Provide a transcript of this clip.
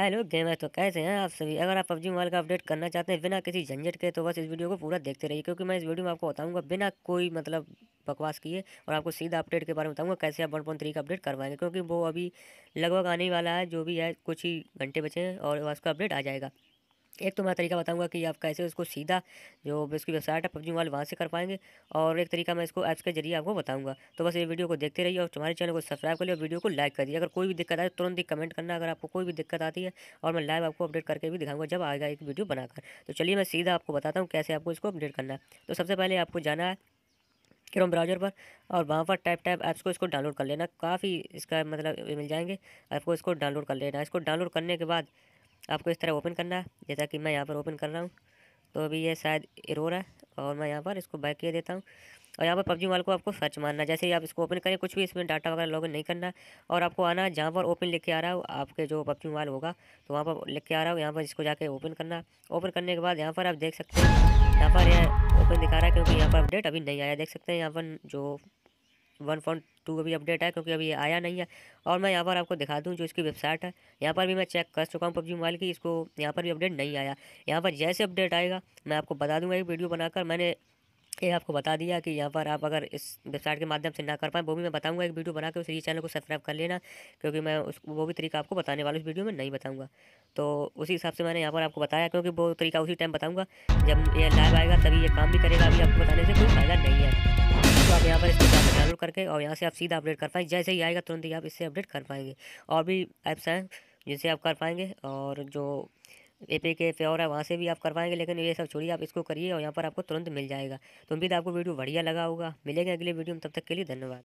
hello gamer तो कैसे हैं आप सभी अगर आप पबजी मोबाइल का अपडेट करना चाहते हैं बिना किसी झंझट के तो बस इस वीडियो को पूरा देखते रहिए क्योंकि मैं इस वीडियो में आपको बताऊंगा बिना कोई मतलब बकवास किए और आपको सीधा अपडेट के बारे में बताऊंगा कैसे आप वन पॉइंट थ्री का अपडेट करवाएंगे क्योंकि वो अभी लगभग आने वाला है जो भी है कुछ ही घंटे बचे हैं और उसका अपडेट आ जाएगा एक तो मैं तरीका बताऊंगा कि आप कैसे उसको सीधा जो इसकी वेबसाइट है पबजी मोबाइल वहाँ से कर पाएंगे और एक तरीका मैं इसको ऐप्स के जरिए आपको बताऊंगा तो बस ये वीडियो को देखते रहिए और तुम्हारे चैनल को सब्सक्राइब कर लिए और वीडियो को लाइक कर दिए अगर कोई भी दिक्कत आए तो तुरंत ही कमेंट करना अगर आपको कोई भी दिक्कत आती है और मैं लाइव आपको अपडेट करके भी दिखाऊंगा जब आएगा एक वीडियो बनाकर तो चलिए मैं सीधा आपको बताता हूँ कैसे आपको इसको अपडेट करना है तो सबसे पहले आपको जाना है क्रोम ब्राउज़र पर और वहाँ पर टाइप टाइप ऐप्स को इसको डाउनलोड कर लेना काफ़ी इसका मतलब मिल जाएंगे आपको इसको डाउनलोड कर लेना इसको डाउनलोड करने के बाद आपको इस तरह ओपन करना है जैसा कि मैं यहाँ पर ओपन कर रहा हूँ तो अभी ये शायद एरोर है और मैं यहाँ पर इसको बैक किए देता हूँ और यहाँ पर पबजी मोबाइल को आपको सर्च मारना जैसे ही आप इसको ओपन करें कुछ भी इसमें डाटा वगैरह लॉगिन नहीं करना और आपको आना है जहाँ पर ओपन लिख के आ रहा हो आपके जो पबजी मोबाइल होगा तो वहाँ पर लिख के आ रहा हो यहाँ पर इसको जाके ओपन करना ओपन करने के बाद यहाँ पर आप देख सकते हैं यहाँ पर यह ओपन दिखा रहा है क्योंकि यहाँ पर अपडेट अभी नहीं आया देख सकते हैं यहाँ पर जो वन पॉइंट टू अभी अपडेट है क्योंकि अभी ये आया नहीं है और मैं यहाँ पर आपको दिखा दूँ जो इसकी वेबसाइट है यहाँ पर भी मैं चेक कर चुका हूँ पबजी मोबाइल की इसको यहाँ पर भी अपडेट नहीं आया यहाँ पर जैसे अपडेट आएगा मैं आपको बता दूँगा एक वीडियो बनाकर मैंने ये आपको बता दिया कि यहाँ पर आप अगर इस वेबसाइट के माध्यम से ना कर पाएँ वो भी मैं बताऊंगा एक वीडियो बना के उस ये चैनल को सब्सक्राइब कर लेना क्योंकि मैं उस वो भी तरीका आपको बताने वाला उस वीडियो में नहीं बताऊंगा तो उसी हिसाब से मैंने यहाँ पर आपको बताया क्योंकि वो तरीका उसी टाइम बताऊँगा जब ये लाइव आएगा तभी ये काम भी करेगा अभी आपको बताने से कोई फ़ायदा नहीं है करके और यहाँ से आप सीधा अपडेट कर पाएंगे जैसे ही आएगा तुरंत ही आप इससे अपडेट कर पाएंगे और भी ऐप्स हैं जिनसे आप कर पाएंगे और जो ए पी के पे और है वहाँ से भी आप कर पाएंगे लेकिन ये सब छोड़िए आप इसको करिए और यहाँ पर आपको तुरंत मिल जाएगा तो उम्मीद आपको वीडियो बढ़िया लगा होगा मिलेगा अगले वीडियो में तब तक के लिए धन्यवाद